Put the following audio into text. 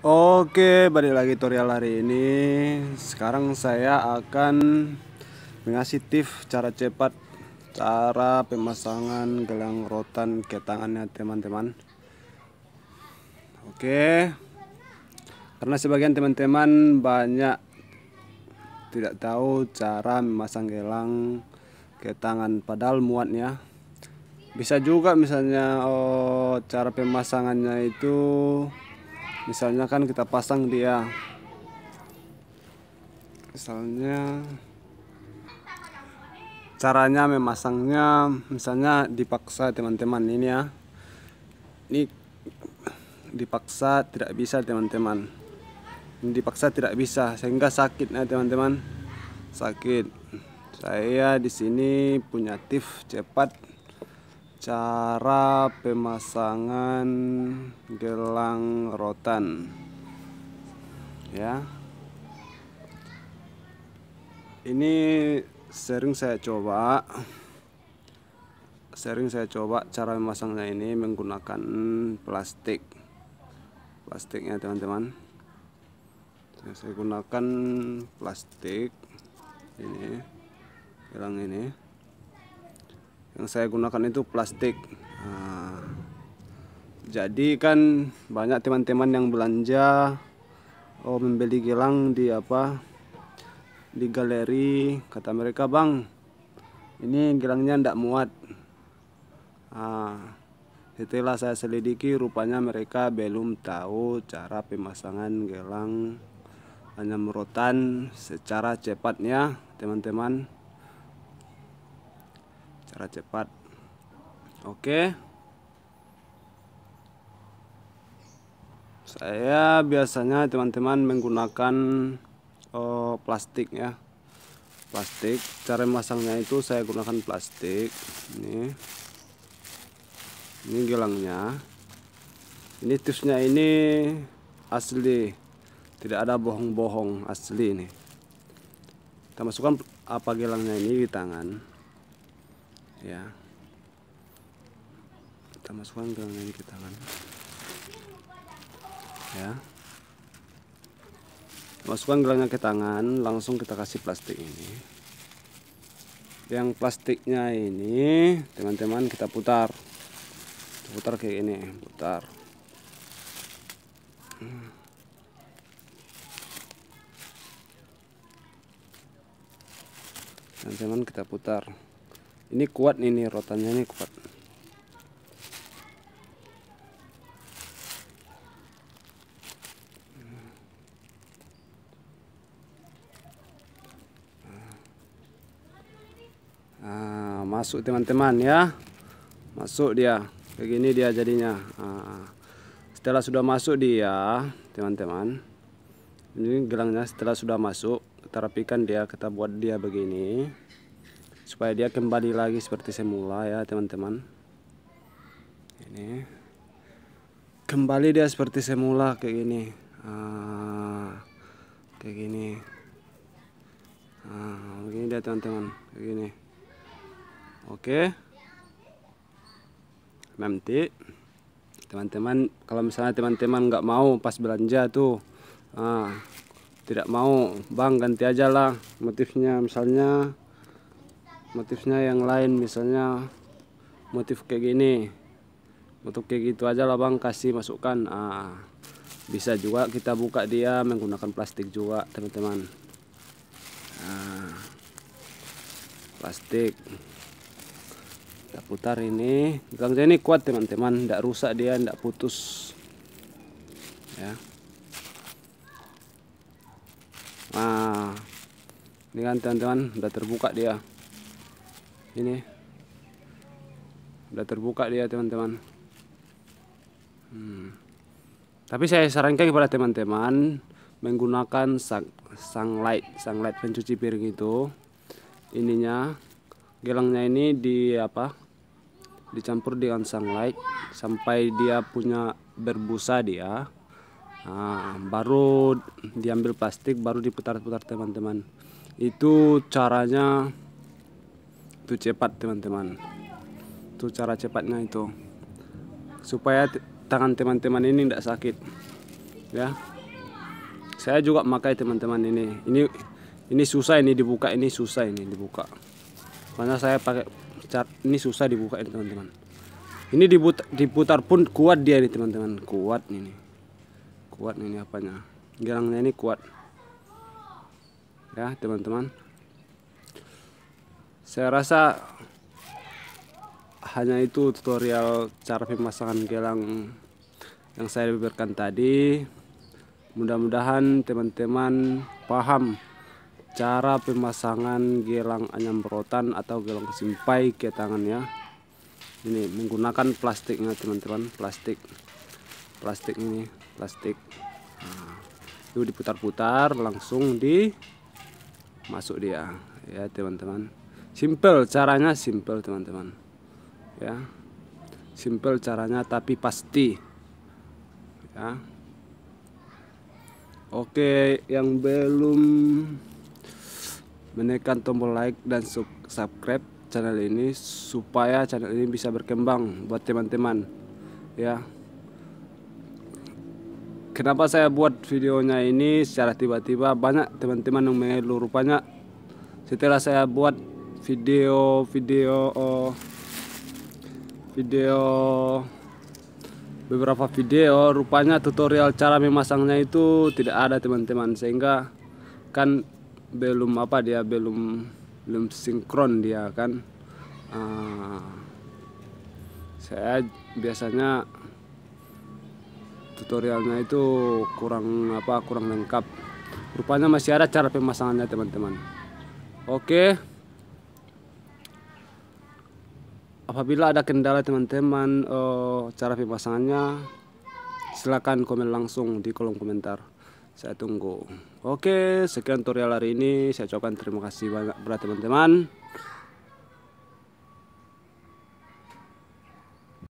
Oke, balik lagi tutorial hari ini. Sekarang saya akan mengasih tips cara cepat cara pemasangan gelang rotan ke tangannya teman-teman. Oke. Karena sebagian teman-teman banyak tidak tahu cara memasang gelang ke tangan padahal muatnya. Bisa juga misalnya oh cara pemasangannya itu misalnya kan kita pasang dia misalnya caranya memasangnya misalnya dipaksa teman-teman ini ya ini dipaksa tidak bisa teman-teman ini dipaksa tidak bisa sehingga sakit ya teman-teman sakit saya di sini punya tif cepat cara pemasangan gelang rotan ya ini sering saya coba sering saya coba cara memasangnya ini menggunakan plastik plastiknya teman-teman ya, saya gunakan plastik ini gelang ini yang saya gunakan itu plastik ah, jadi kan banyak teman-teman yang belanja oh membeli gelang di apa di galeri kata mereka bang ini gelangnya tidak muat nah, setelah saya selidiki rupanya mereka belum tahu cara pemasangan gelang hanya merotan secara cepatnya teman-teman secara cepat oke saya biasanya teman-teman menggunakan oh, plastik ya plastik cara memasangnya itu saya gunakan plastik ini ini gelangnya ini tipsnya ini asli tidak ada bohong-bohong asli ini kita masukkan apa gelangnya ini di tangan ya kita masukkan gelang ini ke tangan ya masukkan gelangnya ke tangan langsung kita kasih plastik ini yang plastiknya ini teman-teman kita putar putar kayak ini putar teman-teman kita putar ini kuat ini rotannya ini kuat nah, masuk teman-teman ya masuk dia begini dia jadinya nah, setelah sudah masuk dia teman-teman ini gelangnya setelah sudah masuk kita rapikan dia kita buat dia begini supaya dia kembali lagi seperti semula ya teman-teman ini kembali dia seperti semula kayak gini ah, kayak gini ah, begini dia teman-teman kayak gini oke nanti teman-teman kalau misalnya teman-teman nggak mau pas belanja tuh ah, tidak mau bang ganti aja lah motifnya misalnya motifnya yang lain misalnya motif kayak gini motif kayak gitu aja lah bang kasih masukkan ah, bisa juga kita buka dia menggunakan plastik juga teman-teman nah, plastik kita putar ini gangja ini kuat teman-teman tidak rusak dia tidak putus ya nah ini kan teman-teman udah terbuka dia ini udah terbuka dia teman-teman hmm. tapi saya sarankan kepada teman-teman menggunakan sang, sang light sang light pencuci piring itu ininya gelangnya ini di apa dicampur dengan sang light sampai dia punya berbusa dia nah, baru diambil plastik baru diputar-putar teman-teman itu caranya itu cepat teman-teman itu cara cepatnya itu supaya tangan teman-teman ini tidak sakit ya saya juga memakai teman-teman ini ini ini susah ini dibuka ini susah ini dibuka karena saya pakai cat ini susah dibuka ini teman-teman ini diputar, diputar pun kuat dia ini teman-teman kuat ini kuat ini apanya gelangnya ini kuat ya teman-teman saya rasa hanya itu tutorial cara pemasangan gelang yang saya berikan tadi mudah-mudahan teman-teman paham cara pemasangan gelang anyam berotan atau gelang kesimpai ke tangannya ini menggunakan plastiknya teman-teman plastik plastik ini plastik nah, itu diputar-putar langsung di masuk dia ya teman-teman simple caranya simple teman-teman ya simple caranya tapi pasti ya oke yang belum menekan tombol like dan subscribe channel ini supaya channel ini bisa berkembang buat teman-teman ya kenapa saya buat videonya ini secara tiba-tiba banyak teman-teman yang mengeluh rupanya setelah saya buat video video oh. video beberapa video rupanya tutorial cara memasangnya itu tidak ada teman-teman sehingga kan belum apa dia belum belum sinkron dia kan uh, saya biasanya tutorialnya itu kurang apa kurang lengkap rupanya masih ada cara pemasangannya teman-teman oke okay. apabila ada kendala teman-teman uh, cara pemasangannya silakan komen langsung di kolom komentar saya tunggu oke sekian tutorial hari ini saya ucapkan terima kasih banyak berat teman-teman